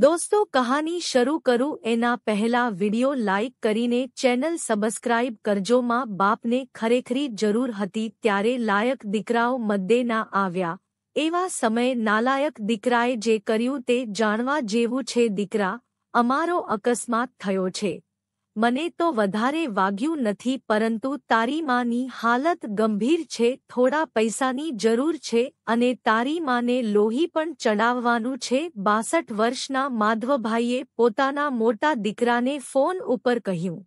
દોસ્તો કહાની શરૂ કરું એના પહેલા વિડિયો લાઇક કરીને ચેનલ સબસ્ક્રાઇબ કરજો માં બાપને ખરેખરી જરૂર હતી ત્યારે લાયક દીકરાઓ મદ્દે ના આવ્યા એવા સમયે નાલાયક દીકરાએ જે કર્યું તે જાણવા જેવું છે દીકરા અમારો અકસ્માત થયો છે મને તો વધારે વાગ્યું નથી પરંતુ તારી માની હાલત ગંભીર છે થોડા પૈસાની જરૂર છે અને તારી માને લોહી પણ ચડાવવાનું છે બાસઠ વર્ષના માધવભાઈએ પોતાના મોટા દીકરાને ફોન ઉપર કહ્યું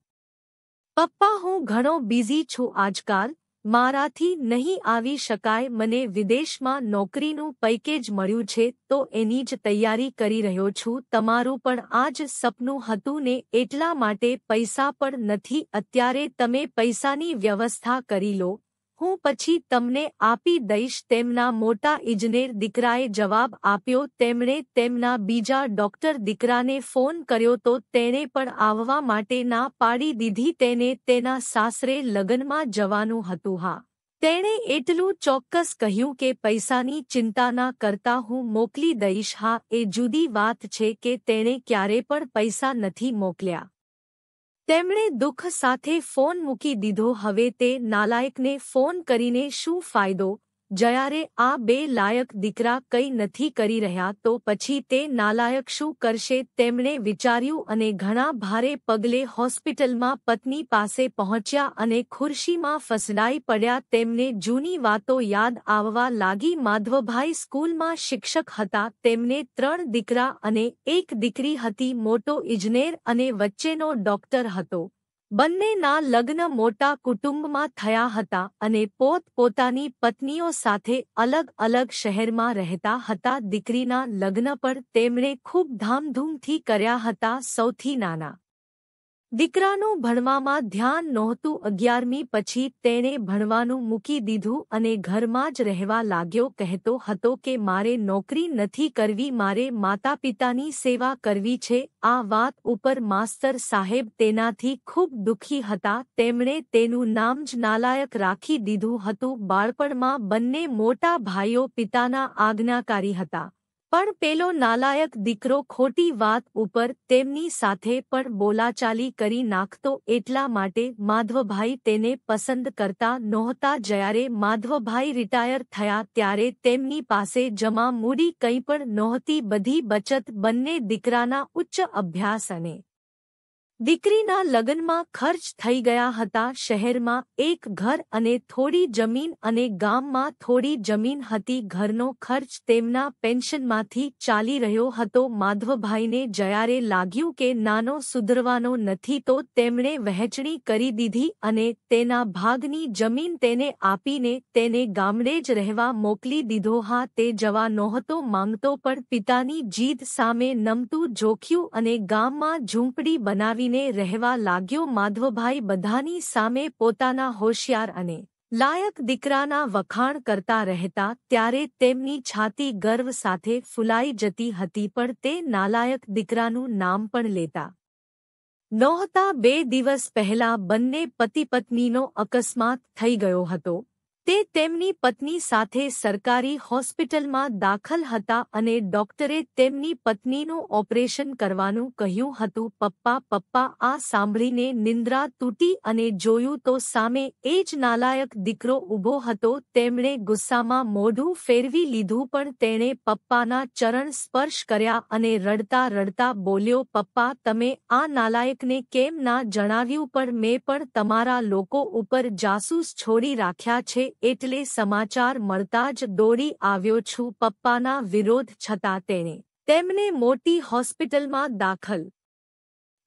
પપ્પા હું ઘણો બિઝી છું આજકાલ મારાથી નહીં આવી શકાય મને વિદેશમાં નોકરીનું પૈકેજ મળ્યું છે તો એની જ તૈયારી કરી રહ્યો છું તમારું પણ આ જ સપનું હતું ને એટલા માટે પૈસા પણ નથી અત્યારે તમે પૈસાની વ્યવસ્થા કરી લો હું પછી તમને આપી દઈશ તેમના મોટા ઇજનેર દીકરાએ જવાબ આપ્યો તેમણે તેમના બીજા ડોક્ટર દીકરાને ફોન કર્યો તો તેણે પણ આવવા માટે ના પાડી દીધી તેને તેના સાસરે લગ્નમાં જવાનું હતું હા તેણે એટલું ચોક્કસ કહ્યું કે પૈસાની ચિંતા ના કરતા હું મોકલી દઈશ હા એ જુદી વાત છે કે તેણે ક્યારે પણ પૈસા નથી મોકલ્યા તેમણે દુઃખ સાથે ફોન મૂકી દીધો હવે તે નાલાયકને ફોન કરીને શું ફાયદો જયારે આ બે લાયક દીકરા કંઈ નથી કરી રહ્યા તો પછી તે નાલાયક શું કરશે તેમણે વિચાર્યું અને ઘણા ભારે પગલે હોસ્પિટલમાં પત્ની પાસે પહોંચ્યા અને ખુરશીમાં ફસડાઈ પડ્યા તેમને જૂની વાતો યાદ આવવા લાગી માધવભાઈ સ્કૂલમાં શિક્ષક હતા તેમને ત્રણ દીકરા અને એક દીકરી હતી મોટો ઇજનેર અને વચ્ચેનો ડોક્ટર હતો બંનેના લગ્ન મોટા કુટુંબમાં થયા હતા અને પોત પોતાની પત્નીઓ સાથે અલગ અલગ શહેરમાં રહેતા હતા દીકરીના લગ્ન પણ તેમણે ખૂબ ધામધૂમથી કર્યા હતા સૌથી નાના દીકરાનું ભણવામાં ધ્યાન નહોતું અગિયારમી પછી તેણે ભણવાનું મૂકી દીધું અને ઘરમાં જ રહેવા લાગ્યો કહેતો હતો કે મારે નોકરી નથી કરવી મારે માતાપિતાની સેવા કરવી છે આ વાત ઉપર માસ્તર સાહેબ તેનાથી ખૂબ દુઃખી હતા તેમણે તેનું નામ જ નાલાયક રાખી દીધું હતું બાળપણમાં બંને મોટા ભાઈઓ પિતાના આજ્ઞાકારી હતા પણ પેલો નાલાયક દીકરો ખોટી વાત ઉપર તેમની સાથે પણ બોલાચાલી કરી નાખતો એટલા માટે માધવભાઈ તેને પસંદ કરતા નહોતા જ્યારે માધવભાઈ રિટાયર થયા ત્યારે તેમની પાસે જમા મૂડી કંઈ પણ નહોતી બધી બચત બંને દીકરાના ઉચ્ચ અભ્યાસ અને દીકરીના લગ્નમાં ખર્ચ થઈ ગયા હતા શહેરમાં એક ઘર અને થોડી જમીન અને ગામમાં થોડી જમીન હતી ઘરનો ખર્ચ તેમના પેન્શનમાંથી ચાલી રહ્યો હતો માધવભાઈને જયારે લાગ્યું કે નાનો સુધરવાનો નથી તો તેમણે વહેંચણી કરી દીધી અને તેના ભાગની જમીન તેને આપીને તેને ગામડે જ રહેવા મોકલી દીધો હા તે જવા નહોતો માંગતો પણ પિતાની જીદ સામે નમતું જોખ્યું અને ગામમાં ઝૂંપડી બનાવી બનીને રહેવા લાગ્યો માધવભાઈ બધાની સામે પોતાના હોશિયાર અને લાયક દીકરાના વખાણ કરતા રહેતા ત્યારે તેમની છાતી ગર્વ સાથે ફૂલાઈ જતી હતી પણ તે નાલાયક દીકરાનું નામ પણ લેતા નહોતા બે દિવસ પહેલા બંને પતિપત્નીનો અકસ્માત થઈ ગયો હતો તે તેમની પત્ની સાથે સરકારી હોસ્પિટલમાં દાખલ હતા અને ડોક્ટરે તેમની પત્નીનું ઓપરેશન કરવાનું કહ્યું હતું પપ્પા પપ્પા આ સાંભળીને નિંદ્રા તૂટી અને જોયું તો સામે એ જ નાલાયક દીકરો ઊભો હતો તેમણે ગુસ્સામાં મોઢું ફેરવી લીધું પણ તેણે પપ્પાના ચરણ સ્પર્શ કર્યા અને રડતા રડતા બોલ્યો પપ્પા તમે આ નાલાયકને કેમ ના જણાવ્યું પણ મેં પણ તમારા લોકો ઉપર જાસૂસ છોડી રાખ્યા છે એટલે સમાચાર મળતા જ દોડી આવ્યો છું પપ્પાના વિરોધ છતાં તેણે તેમને મોટી હોસ્પિટલમાં દાખલ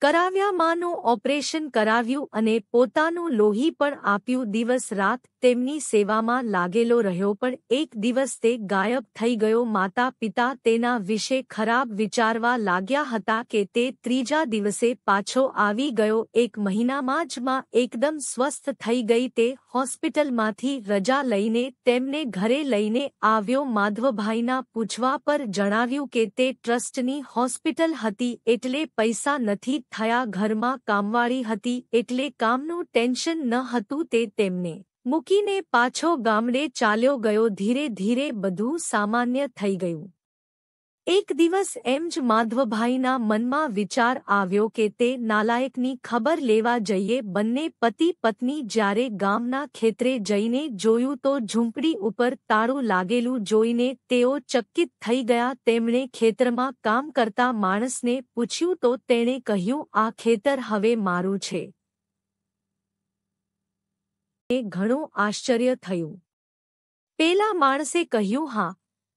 કરાવ્યા માનું ઓપરેશન કરાવ્યું અને પોતાનું લોહી પણ આપ્યું દિવસ રાત તેમની સેવામાં લાગેલો રહ્યો પણ એક દિવસ તે ગાયબ થઈ ગયો માતા પિતા તેના વિશે ખરાબ વિચારવા લાગ્યા હતા કે તે ત્રીજા દિવસે પાછો આવી ગયો એક મહિનામાં જ માં એકદમ સ્વસ્થ થઈ ગઈ તે હોસ્પિટલમાંથી રજા લઈને તેમને ઘરે લઈને આવ્યો માધવભાઈના પૂછવા પર જણાવ્યું કે તે ટ્રસ્ટની હોસ્પિટલ હતી એટલે પૈસા નથી થયા ઘરમાં કામવાળી હતી એટલે કામનું ટેન્શન ન હતું તે તેમને મૂકીને પાછો ગામડે ચાલ્યો ગયો ધીરે ધીરે બધું સામાન્ય થઈ ગયું એક દિવસ એમ જ માધવભાઈના મનમાં વિચાર આવ્યો કે તે નાલાયકની ખબર લેવા જઈએ બંને પતિ પત્ની જ્યારે ગામના ખેતરે જઈને જોયું તો ઝૂંપડી ઉપર તાળું લાગેલું જોઈને તેઓ ચકિત થઈ ગયા તેમણે ખેતરમાં કામ કરતા માણસને પૂછ્યું તો તેણે કહ્યું આ ખેતર હવે મારું છે એ ઘણું આશ્ચર્ય થયું પેલા માણસે કહ્યું હા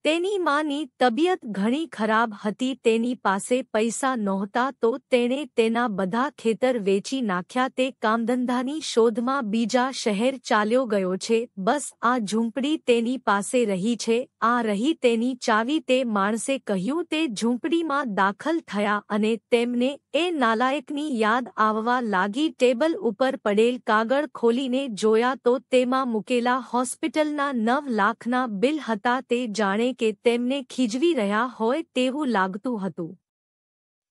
તેની માની તબિયત ઘણી ખરાબ હતી તેની પાસે પૈસા નહોતા તો તેણે તેના બધા ખેતર વેચી નાખ્યા તે કામધંધાની શોધમાં બીજા શહેર ચાલ્યો ગયો છે બસ આ ઝૂંપડી તેની પાસે રહી છે આ રહી તેની ચાવી તે માણસે કહ્યું તે ઝૂંપડીમાં દાખલ થયા અને તેમને એ નાલાયકની યાદ આવવા લાગી ટેબલ ઉપર પડેલ કાગળ ખોલીને જોયા તો તેમાં મૂકેલા હોસ્પિટલના નવ લાખના બિલ હતા તે જાણે કે તેમને ખીજવી રહ્યા હોય તેવું લાગતું હતું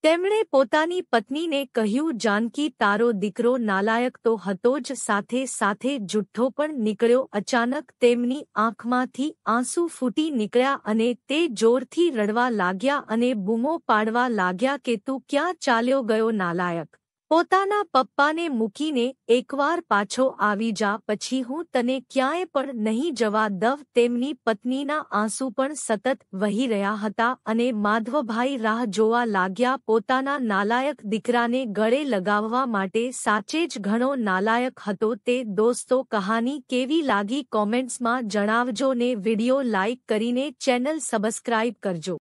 તેમણે પોતાની પત્નીને કહ્યું જાનકી તારો દીકરો નાલાયક તો હતો જ સાથે સાથે જુઠ્ઠો પણ નીકળ્યો અચાનક તેમની આંખમાંથી આંસુ ફૂટી નીકળ્યા અને તે જોરથી રડવા લાગ્યા અને બૂમો પાડવા લાગ્યા કે તું ક્યાં ચાલ્યો ગયો નાલાયક પોતાના પપ્પાને મૂકીને એકવાર પાછો આવી જા પછી હું તને ક્યાંય પણ નહીં જવા દવ તેમની પત્નીના આંસુ પણ સતત વહી રહ્યા હતા અને માધવભાઈ રાહ જોવા લાગ્યા પોતાના નાલાયક દીકરાને ગળે લગાવવા માટે સાચે જ ઘણો નાલાયક હતો તે દોસ્તો કહાની કેવી લાગી કોમેન્ટ્સમાં જણાવજો ને વિડીયો લાઇક કરીને ચેનલ સબસ્ક્રાઇબ કરજો